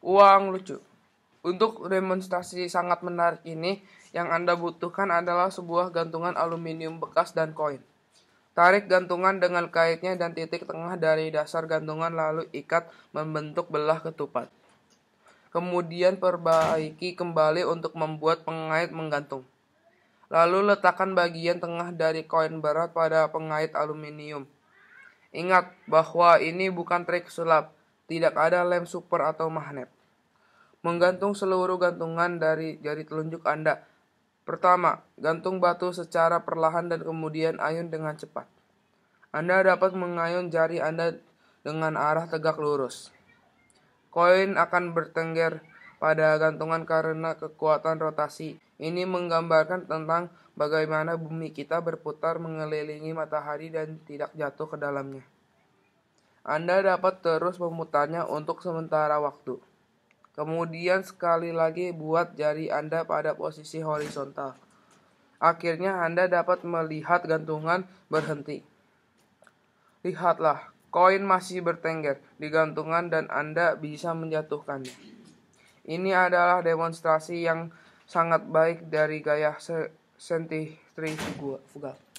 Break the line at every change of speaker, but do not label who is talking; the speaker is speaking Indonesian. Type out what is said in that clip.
uang lucu. Untuk demonstrasi sangat menarik ini, yang Anda butuhkan adalah sebuah gantungan aluminium bekas dan koin. Tarik gantungan dengan kaitnya dan titik tengah dari dasar gantungan lalu ikat membentuk belah ketupat. Kemudian perbaiki kembali untuk membuat pengait menggantung. Lalu letakkan bagian tengah dari koin berat pada pengait aluminium. Ingat bahwa ini bukan trik sulap, tidak ada lem super atau magnet. Menggantung seluruh gantungan dari jari telunjuk Anda. Pertama, gantung batu secara perlahan dan kemudian ayun dengan cepat. Anda dapat mengayun jari Anda dengan arah tegak lurus. Koin akan bertengger pada gantungan karena kekuatan rotasi. Ini menggambarkan tentang bagaimana bumi kita berputar mengelilingi matahari dan tidak jatuh ke dalamnya. Anda dapat terus memutarnya untuk sementara waktu. Kemudian sekali lagi buat jari Anda pada posisi horizontal. Akhirnya Anda dapat melihat gantungan berhenti. Lihatlah, koin masih bertengger di gantungan dan Anda bisa menjatuhkannya. Ini adalah demonstrasi yang sangat baik dari gaya sentrifugal.